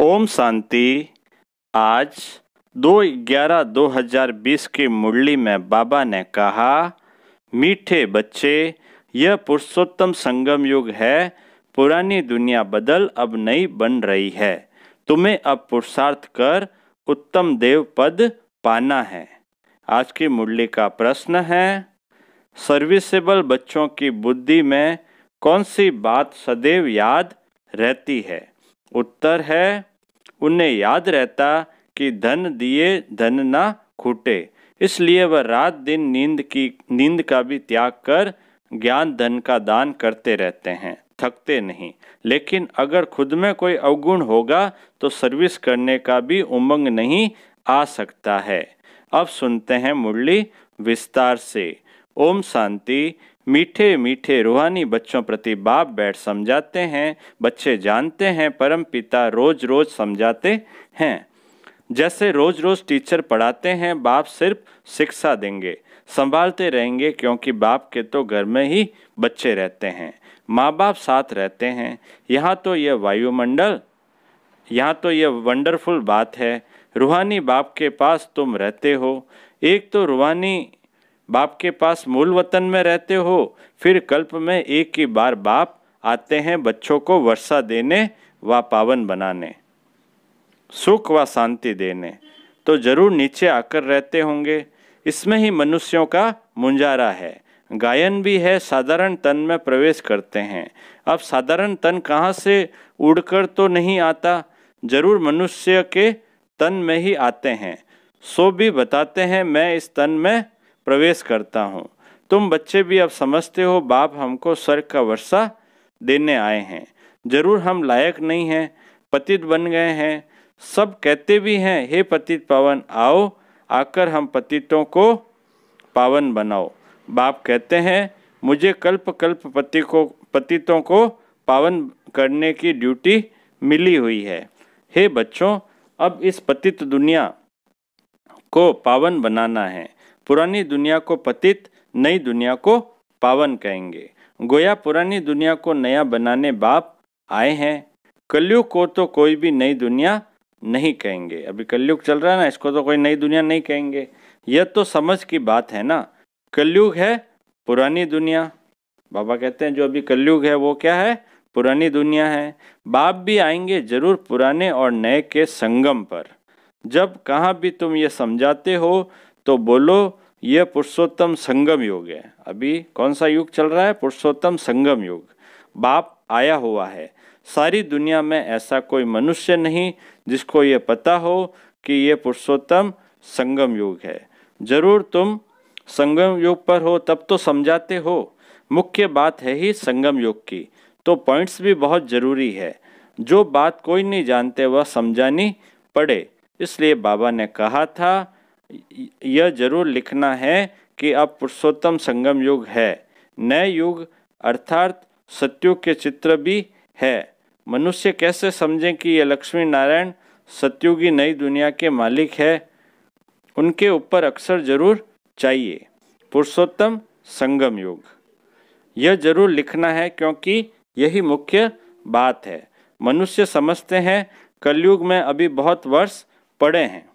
ओम शांति आज दो ग्यारह दो हजार बीस की मुरली में बाबा ने कहा मीठे बच्चे यह पुरुषोत्तम संगम युग है पुरानी दुनिया बदल अब नई बन रही है तुम्हें अब पुरुषार्थ कर उत्तम देव पद पाना है आज की मुरली का प्रश्न है सर्विसेबल बच्चों की बुद्धि में कौन सी बात सदैव याद रहती है उत्तर है उन्हें याद रहता कि धन दिए धन ना खूटे इसलिए वह रात दिन नींद की नींद का भी त्याग कर ज्ञान धन का दान करते रहते हैं थकते नहीं लेकिन अगर खुद में कोई अवगुण होगा तो सर्विस करने का भी उमंग नहीं आ सकता है अब सुनते हैं मुरली विस्तार से ओम शांति मीठे मीठे रूहानी बच्चों प्रति बाप बैठ समझाते हैं बच्चे जानते हैं परम पिता रोज रोज समझाते हैं जैसे रोज रोज टीचर पढ़ाते हैं बाप सिर्फ शिक्षा देंगे संभालते रहेंगे क्योंकि बाप के तो घर में ही बच्चे रहते हैं माँ बाप साथ रहते हैं यहाँ तो यह वायुमंडल यहाँ तो यह वंडरफुल बात है रूहानी बाप के पास तुम रहते हो एक तो रूहानी बाप के पास मूल वतन में रहते हो फिर कल्प में एक ही बार बाप आते हैं बच्चों को वर्षा देने व पावन बनाने सुख व शांति देने तो जरूर नीचे आकर रहते होंगे इसमें ही मनुष्यों का मुंजारा है गायन भी है साधारण तन में प्रवेश करते हैं अब साधारण तन कहाँ से उड़कर तो नहीं आता जरूर मनुष्य के तन में ही आते हैं सो भी बताते हैं मैं इस तन में प्रवेश करता हूँ तुम बच्चे भी अब समझते हो बाप हमको स्वर्ग का वर्षा देने आए हैं जरूर हम लायक नहीं हैं पतित बन गए हैं सब कहते भी हैं हे पतित पावन आओ आकर हम पतितों को पावन बनाओ बाप कहते हैं मुझे कल्प कल्प पति को पतितों को पावन करने की ड्यूटी मिली हुई है हे बच्चों अब इस पतित दुनिया को पावन बनाना है पुरानी दुनिया को पतित नई दुनिया को पावन कहेंगे गोया पुरानी दुनिया को नया बनाने बाप आए हैं कलयुग को तो कोई भी नई दुनिया नहीं कहेंगे अभी कलयुग चल रहा है ना इसको तो कोई नई दुनिया नहीं कहेंगे यह तो समझ की बात है ना कलयुग है पुरानी दुनिया बाबा कहते हैं जो अभी कलयुग है वो क्या है पुरानी दुनिया है बाप भी आएंगे जरूर पुराने और नए के संगम पर जब कहाँ भी तुम ये समझाते हो तो बोलो यह पुरुषोत्तम संगम योग है अभी कौन सा युग चल रहा है पुरुषोत्तम संगम युग बाप आया हुआ है सारी दुनिया में ऐसा कोई मनुष्य नहीं जिसको ये पता हो कि ये पुरुषोत्तम संगम युग है जरूर तुम संगम युग पर हो तब तो समझाते हो मुख्य बात है ही संगम युग की तो पॉइंट्स भी बहुत ज़रूरी है जो बात कोई नहीं जानते वह समझानी पड़े इसलिए बाबा ने कहा था यह जरूर लिखना है कि अब पुरुषोत्तम संगम युग है नए युग अर्थात सत्युग के चित्र भी है मनुष्य कैसे समझें कि यह लक्ष्मी नारायण सत्युगी नई दुनिया के मालिक है उनके ऊपर अक्सर जरूर चाहिए पुरुषोत्तम संगम युग यह जरूर लिखना है क्योंकि यही मुख्य बात है मनुष्य समझते हैं कलयुग में अभी बहुत वर्ष पड़े हैं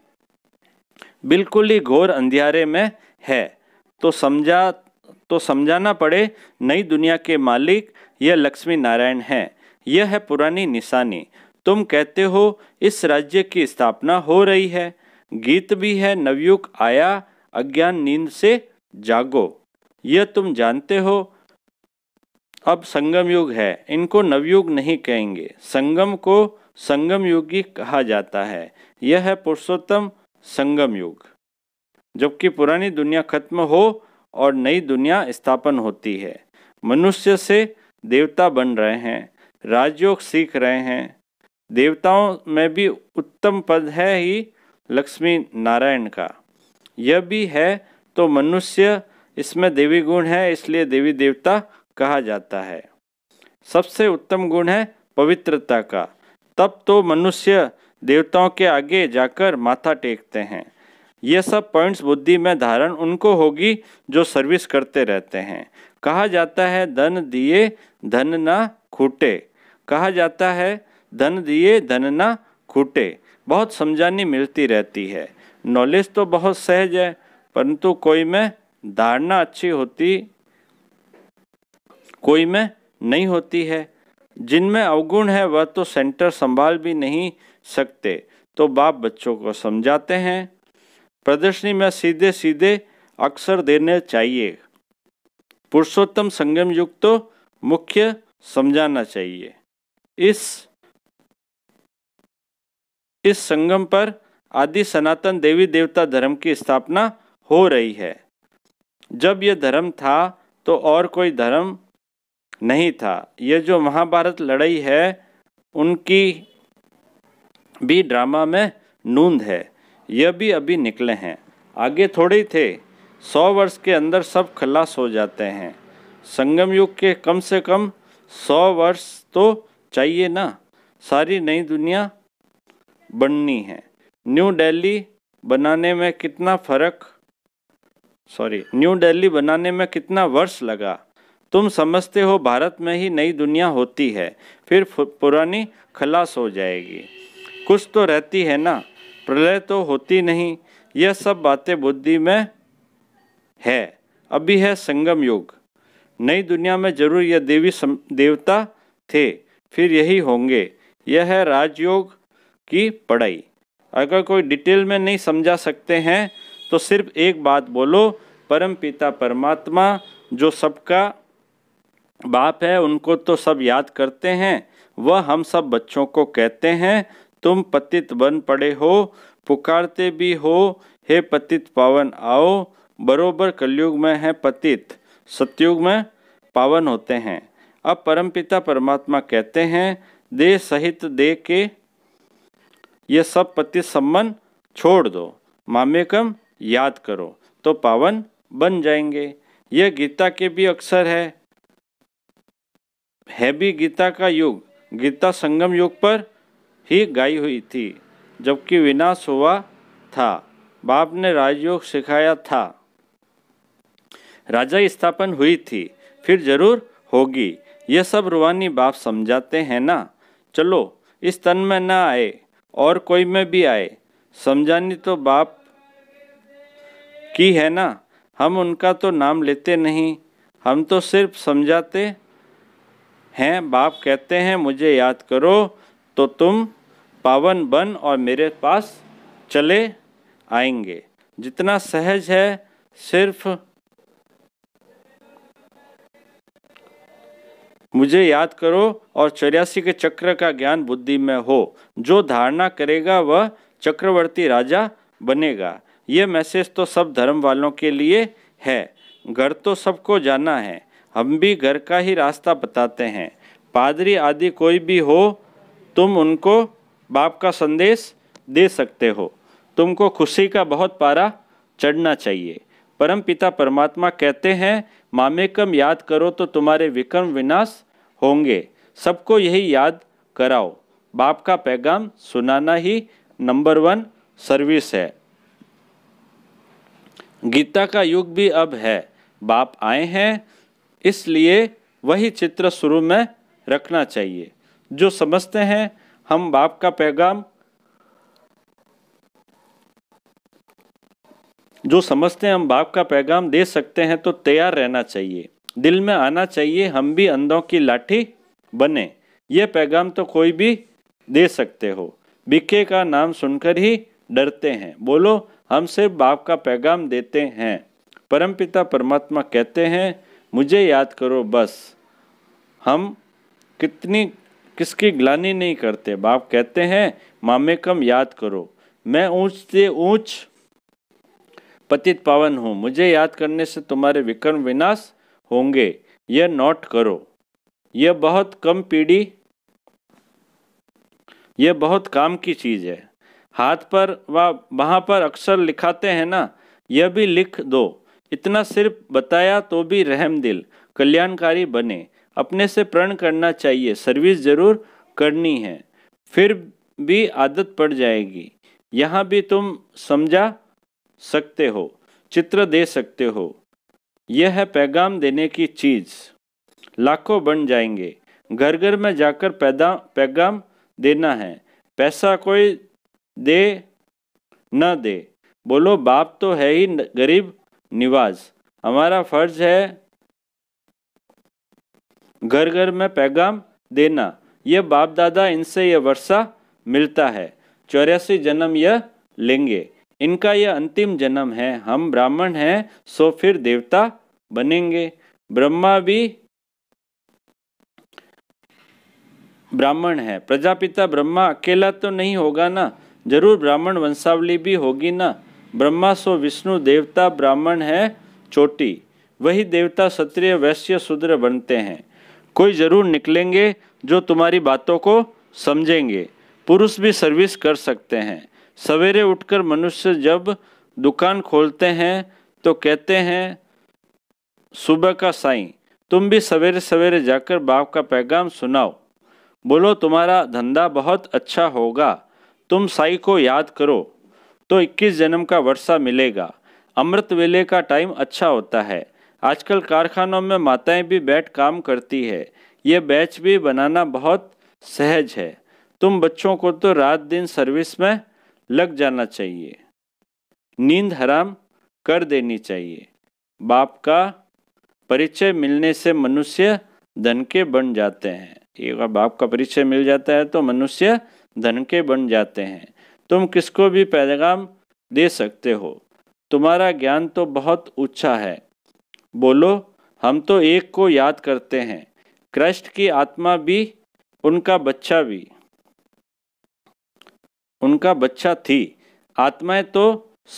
बिल्कुल ही घोर अंधियारे में है तो समझा तो समझाना पड़े नई दुनिया के मालिक यह लक्ष्मी नारायण हैं यह है पुरानी निशानी तुम कहते हो इस राज्य की स्थापना हो रही है गीत भी है नवयुग आया अज्ञान नींद से जागो यह तुम जानते हो अब संगम युग है इनको नवयुग नहीं कहेंगे संगम को संगम युग ही कहा जाता है यह है पुरुषोत्तम संगम युग जबकि पुरानी दुनिया खत्म हो और नई दुनिया स्थापन होती है मनुष्य से देवता बन रहे हैं राजयोग सीख रहे हैं देवताओं में भी उत्तम पद है ही लक्ष्मी नारायण का यह भी है तो मनुष्य इसमें देवी गुण है इसलिए देवी देवता कहा जाता है सबसे उत्तम गुण है पवित्रता का तब तो मनुष्य देवताओं के आगे जाकर माथा टेकते हैं ये सब पॉइंट्स बुद्धि में धारण उनको होगी जो सर्विस करते रहते हैं कहा जाता है धन दिए धन ना खूटे कहा जाता है धन दिए धन ना खूटे बहुत समझानी मिलती रहती है नॉलेज तो बहुत सहज है परंतु कोई में धारणा अच्छी होती कोई में नहीं होती है जिनमें अवगुण है वह तो सेंटर संभाल भी नहीं सकते तो बाप बच्चों को समझाते हैं प्रदर्शनी में सीधे सीधे अक्सर देने चाहिए पुरुषोत्तम संगम युग तो मुख्य समझाना चाहिए इस इस संगम पर आदि सनातन देवी देवता धर्म की स्थापना हो रही है जब यह धर्म था तो और कोई धर्म नहीं था यह जो महाभारत लड़ाई है उनकी भी ड्रामा में नूंद है यह भी अभी निकले हैं आगे थोड़े थे सौ वर्ष के अंदर सब खलास हो जाते हैं संगम युग के कम से कम सौ वर्ष तो चाहिए ना सारी नई दुनिया बननी है न्यू दिल्ली बनाने में कितना फर्क सॉरी न्यू दिल्ली बनाने में कितना वर्ष लगा तुम समझते हो भारत में ही नई दुनिया होती है फिर पुरानी खलास हो जाएगी कुछ तो रहती है ना प्रलय तो होती नहीं यह सब बातें बुद्धि में है अभी है संगम योग नई दुनिया में जरूर यह देवी सम, देवता थे फिर यही होंगे यह है राजयोग की पढ़ाई अगर कोई डिटेल में नहीं समझा सकते हैं तो सिर्फ एक बात बोलो परम पिता परमात्मा जो सबका बाप है उनको तो सब याद करते हैं वह हम सब बच्चों को कहते हैं तुम पतित बन पड़े हो पुकारते भी हो हे पतित पावन आओ बरोबर कलयुग में है पतित सत्युग में पावन होते हैं अब परमपिता परमात्मा कहते हैं दे सहित दे के ये सब पतित सम्मन छोड़ दो माम्यकम याद करो तो पावन बन जाएंगे यह गीता के भी अक्सर है है भी गीता का युग गीता संगम युग पर ही गाई हुई थी जबकि विनाश हुआ था बाप ने राजयोग सिखाया था राजा स्थापन हुई थी फिर जरूर होगी यह सब रूहानी बाप समझाते हैं ना चलो इस तन में ना आए और कोई में भी आए समझानी तो बाप की है ना हम उनका तो नाम लेते नहीं हम तो सिर्फ समझाते हैं बाप कहते हैं मुझे याद करो तो तुम पावन बन और मेरे पास चले आएंगे जितना सहज है सिर्फ मुझे याद करो और चौरासी के चक्र का ज्ञान बुद्धि में हो जो धारणा करेगा वह चक्रवर्ती राजा बनेगा ये मैसेज तो सब धर्म वालों के लिए है घर तो सबको जाना है हम भी घर का ही रास्ता बताते हैं पादरी आदि कोई भी हो तुम उनको बाप का संदेश दे सकते हो तुमको खुशी का बहुत पारा चढ़ना चाहिए परम पिता परमात्मा कहते हैं मामेकम याद करो तो तुम्हारे विक्रम विनाश होंगे सबको यही याद कराओ बाप का पैगाम सुनाना ही नंबर वन सर्विस है गीता का युग भी अब है बाप आए हैं इसलिए वही चित्र शुरू में रखना चाहिए जो समझते हैं हम बाप का पैगाम जो समझते हैं हम बाप का पैगाम दे सकते हैं तो तैयार रहना चाहिए दिल में आना चाहिए हम भी अंधों की लाठी बने ये पैगाम तो कोई भी दे सकते हो बिके का नाम सुनकर ही डरते हैं बोलो हम सिर्फ बाप का पैगाम देते हैं परमपिता परमात्मा कहते हैं मुझे याद करो बस हम कितनी किसकी ग्लानी नहीं करते बाप कहते हैं मामे कम याद करो मैं ऊंच से ऊंच पतित पावन हूं मुझे याद करने से तुम्हारे विक्रम विनाश होंगे यह नोट करो यह बहुत कम पीढ़ी यह बहुत काम की चीज़ है हाथ पर वह वहाँ पर अक्सर लिखाते हैं ना यह भी लिख दो इतना सिर्फ बताया तो भी रहम दिल कल्याणकारी बने अपने से प्रण करना चाहिए सर्विस जरूर करनी है फिर भी आदत पड़ जाएगी यहाँ भी तुम समझा सकते हो चित्र दे सकते हो यह है पैगाम देने की चीज़ लाखों बन जाएंगे घर घर में जाकर पैदा पैगाम देना है पैसा कोई दे न दे बोलो बाप तो है ही गरीब निवाज हमारा फर्ज है घर घर में पैगाम देना यह बाप दादा इनसे यह वर्षा मिलता है चौरासी जन्म यह लेंगे इनका यह अंतिम जन्म है हम ब्राह्मण हैं सो फिर देवता बनेंगे ब्रह्मा भी ब्राह्मण है प्रजापिता ब्रह्मा अकेला तो नहीं होगा ना जरूर ब्राह्मण वंशावली भी होगी ना ब्रह्मा सो विष्णु देवता ब्राह्मण है चोटी वही देवता क्षत्रिय वैश्य शूद्र बनते हैं कोई ज़रूर निकलेंगे जो तुम्हारी बातों को समझेंगे पुरुष भी सर्विस कर सकते हैं सवेरे उठकर मनुष्य जब दुकान खोलते हैं तो कहते हैं सुबह का साईं तुम भी सवेरे सवेरे जाकर बाप का पैगाम सुनाओ बोलो तुम्हारा धंधा बहुत अच्छा होगा तुम साई को याद करो तो 21 जन्म का वर्षा मिलेगा अमृत वेले का टाइम अच्छा होता है आजकल कारखानों में माताएं भी बैठ काम करती है ये बैच भी बनाना बहुत सहज है तुम बच्चों को तो रात दिन सर्विस में लग जाना चाहिए नींद हराम कर देनी चाहिए बाप का परिचय मिलने से मनुष्य धन के बन जाते हैं एक बार बाप का परिचय मिल जाता है तो मनुष्य धन के बन जाते हैं तुम किसको भी पैगाम दे सकते हो तुम्हारा ज्ञान तो बहुत ऊंचा है बोलो हम तो एक को याद करते हैं कृष्ण की आत्मा भी उनका बच्चा भी उनका बच्चा थी आत्माएं तो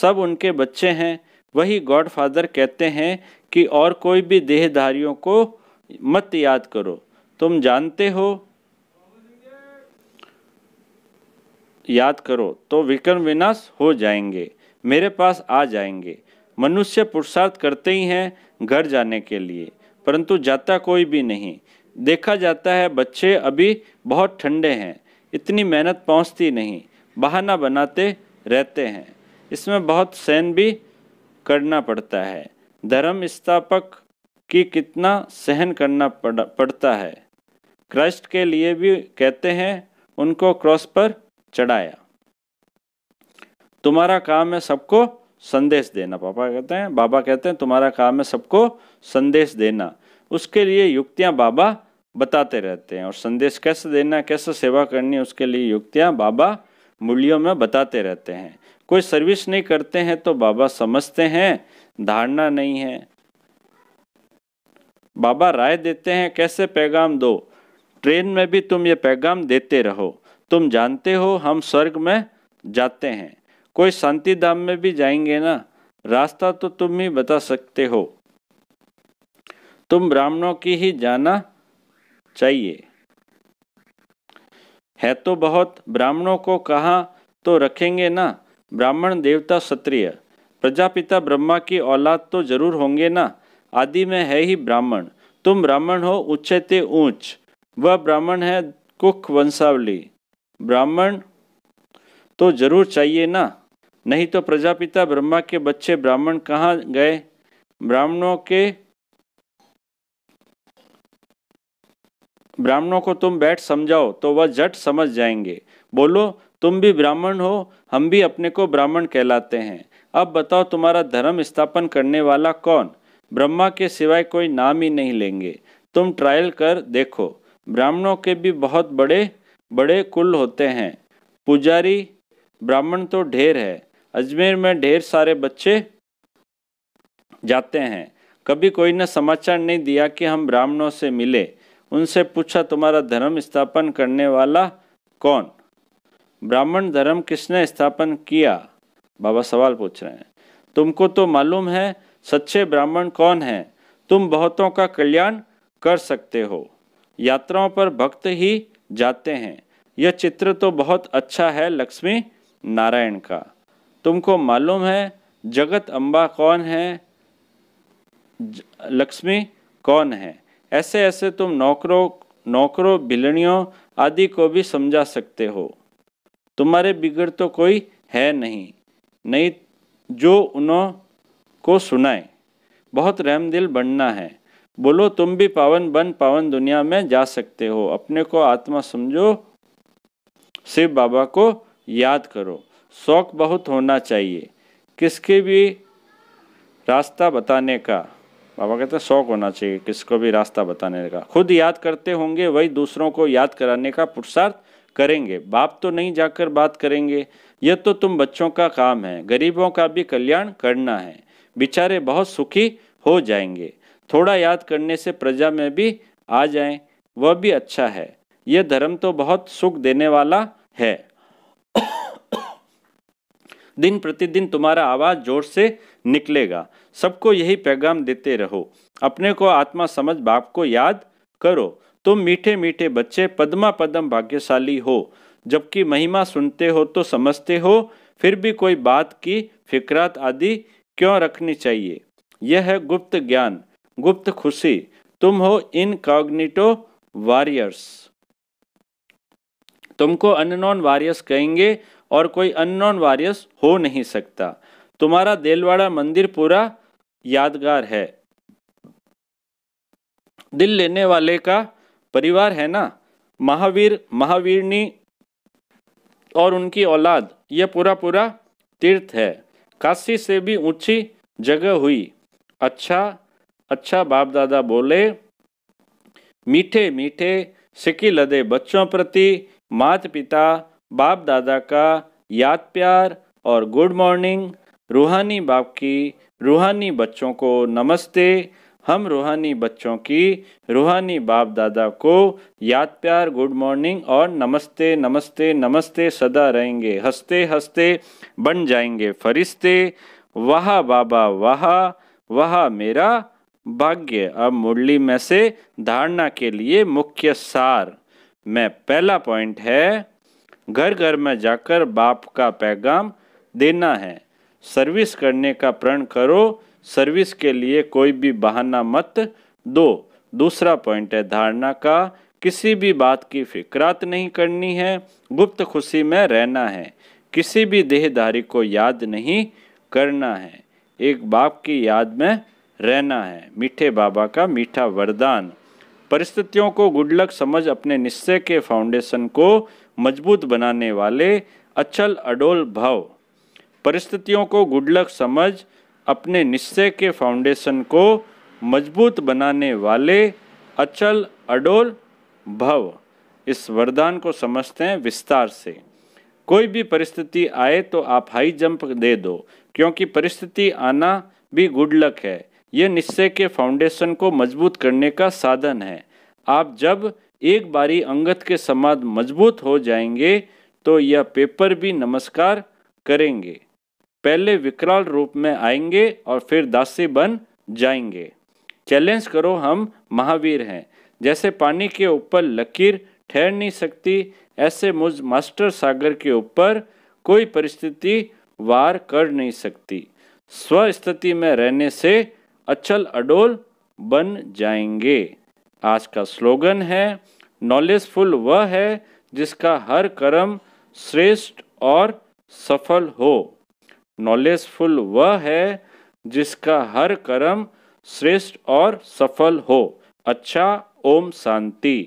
सब उनके बच्चे हैं वही गॉड फादर कहते हैं कि और कोई भी देहधारियों को मत याद करो तुम जानते हो याद करो तो विक्रम विनाश हो जाएंगे मेरे पास आ जाएंगे मनुष्य पुरुषार्थ करते ही हैं घर जाने के लिए परंतु जाता कोई भी नहीं देखा जाता है बच्चे अभी बहुत ठंडे हैं इतनी मेहनत पहुंचती नहीं बहाना बनाते रहते हैं इसमें बहुत सहन भी करना पड़ता है धर्म स्थापक की कितना सहन करना पड़, पड़ता है क्राइस्ट के लिए भी कहते हैं उनको क्रॉस पर चढ़ाया तुम्हारा काम है सबको संदेश देना पापा कहते हैं बाबा कहते हैं तुम्हारा काम है सबको संदेश देना उसके लिए युक्तियाँ बाबा बताते रहते हैं और संदेश कैसे देना कैसे सेवा करनी उसके लिए युक्तियाँ बाबा मूल्यों में बताते रहते हैं कोई सर्विस नहीं करते हैं तो बाबा समझते हैं धारणा नहीं है बाबा राय देते हैं कैसे पैगाम दो ट्रेन में भी तुम ये पैगाम देते रहो तुम जानते हो हम स्वर्ग में जाते हैं कोई शांति धाम में भी जाएंगे ना रास्ता तो तुम ही बता सकते हो तुम ब्राह्मणों की ही जाना चाहिए है तो बहुत ब्राह्मणों को कहा तो रखेंगे ना ब्राह्मण देवता क्षत्रिय प्रजापिता ब्रह्मा की औलाद तो जरूर होंगे ना आदि में है ही ब्राह्मण तुम ब्राह्मण हो ते ऊंच वह ब्राह्मण है कुख वंशावली ब्राह्मण तो जरूर चाहिए ना नहीं तो प्रजापिता ब्रह्मा के बच्चे ब्राह्मण कहाँ गए ब्राह्मणों के ब्राह्मणों को तुम बैठ समझाओ तो वह झट समझ जाएंगे बोलो तुम भी ब्राह्मण हो हम भी अपने को ब्राह्मण कहलाते हैं अब बताओ तुम्हारा धर्म स्थापन करने वाला कौन ब्रह्मा के सिवाय कोई नाम ही नहीं लेंगे तुम ट्रायल कर देखो ब्राह्मणों के भी बहुत बड़े बड़े कुल होते हैं पुजारी ब्राह्मण तो ढेर है अजमेर में ढेर सारे बच्चे जाते हैं कभी कोई ने समाचार नहीं दिया कि हम ब्राह्मणों से मिले उनसे पूछा तुम्हारा धर्म स्थापन करने वाला कौन ब्राह्मण धर्म किसने स्थापन किया बाबा सवाल पूछ रहे हैं तुमको तो मालूम है सच्चे ब्राह्मण कौन हैं तुम बहुतों का कल्याण कर सकते हो यात्राओं पर भक्त ही जाते हैं यह चित्र तो बहुत अच्छा है लक्ष्मी नारायण का तुमको मालूम है जगत अम्बा कौन है लक्ष्मी कौन है ऐसे ऐसे तुम नौकरों नौकरों बिलनियों आदि को भी समझा सकते हो तुम्हारे बिगड़ तो कोई है नहीं नहीं जो उन्हों को सुनाए बहुत रहमदिल बनना है बोलो तुम भी पावन बन पावन दुनिया में जा सकते हो अपने को आत्मा समझो शिव बाबा को याद करो शौक बहुत होना चाहिए किसके भी रास्ता बताने का बाबा कहते हैं शौक होना चाहिए किसको भी रास्ता बताने का खुद याद करते होंगे वही दूसरों को याद कराने का पुरुषार्थ करेंगे बाप तो नहीं जाकर बात करेंगे यह तो तुम बच्चों का काम है गरीबों का भी कल्याण करना है बेचारे बहुत सुखी हो जाएंगे थोड़ा याद करने से प्रजा में भी आ जाए वह भी अच्छा है यह धर्म तो बहुत सुख देने वाला है दिन प्रतिदिन तुम्हारा आवाज़ जोर से निकलेगा सबको यही पैगाम देते रहो अपने को आत्मा समझ बाप को याद करो तुम मीठे मीठे बच्चे पद्मा पदम भाग्यशाली हो जबकि महिमा सुनते हो तो समझते हो फिर भी कोई बात की फिक्रात आदि क्यों रखनी चाहिए यह है गुप्त ज्ञान गुप्त खुशी तुम हो इन कॉग्निटो वॉरियर्स तुमको अननोन वॉरियर्स कहेंगे और कोई अननोन वारियस हो नहीं सकता तुम्हारा देलवाड़ा मंदिर पूरा यादगार है दिल लेने वाले का परिवार है ना महावीर महावीरनी और उनकी औलाद यह पूरा पूरा तीर्थ है काशी से भी ऊंची जगह हुई अच्छा अच्छा बाप दादा बोले मीठे मीठे सिकी लदे बच्चों प्रति मात पिता बाप दादा का याद प्यार और गुड मॉर्निंग रूहानी बाप की रूहानी बच्चों को नमस्ते हम रूहानी बच्चों की रूहानी बाप दादा को याद प्यार गुड मॉर्निंग और नमस्ते नमस्ते नमस्ते सदा रहेंगे हंसते हंसते बन जाएंगे फरिश्ते वाह बाबा वाह वाह मेरा भाग्य अब मुरली में से धारणा के लिए मुख्य सार मैं पहला पॉइंट है घर घर में जाकर बाप का पैगाम देना है सर्विस करने का प्रण करो सर्विस के लिए कोई भी बहाना मत दो दूसरा पॉइंट है धारणा का किसी भी बात की फिक्रात नहीं करनी है गुप्त खुशी में रहना है किसी भी देहधारी को याद नहीं करना है एक बाप की याद में रहना है मीठे बाबा का मीठा वरदान परिस्थितियों को गुडलक समझ अपने निश्चय के फाउंडेशन को मजबूत बनाने वाले अचल अडोल भाव परिस्थितियों को गुडलक समझ अपने निश्चय के फाउंडेशन को मजबूत बनाने वाले अचल अडोल भव इस वरदान को समझते हैं विस्तार से कोई भी परिस्थिति आए तो आप हाई जंप दे दो क्योंकि परिस्थिति आना भी गुड लक है यह निश्चय के फाउंडेशन को मजबूत करने का साधन है आप जब एक बारी अंगत के समाध मजबूत हो जाएंगे तो यह पेपर भी नमस्कार करेंगे पहले विकराल रूप में आएंगे और फिर दासी बन जाएंगे चैलेंज करो हम महावीर हैं जैसे पानी के ऊपर लकीर ठहर नहीं सकती ऐसे मुझ मास्टर सागर के ऊपर कोई परिस्थिति वार कर नहीं सकती स्वस्थिति में रहने से अचल अडोल बन जाएंगे आज का स्लोगन है नॉलेजफुल वह है जिसका हर कर्म श्रेष्ठ और सफल हो नॉलेजफुल वह है जिसका हर कर्म श्रेष्ठ और सफल हो अच्छा ओम शांति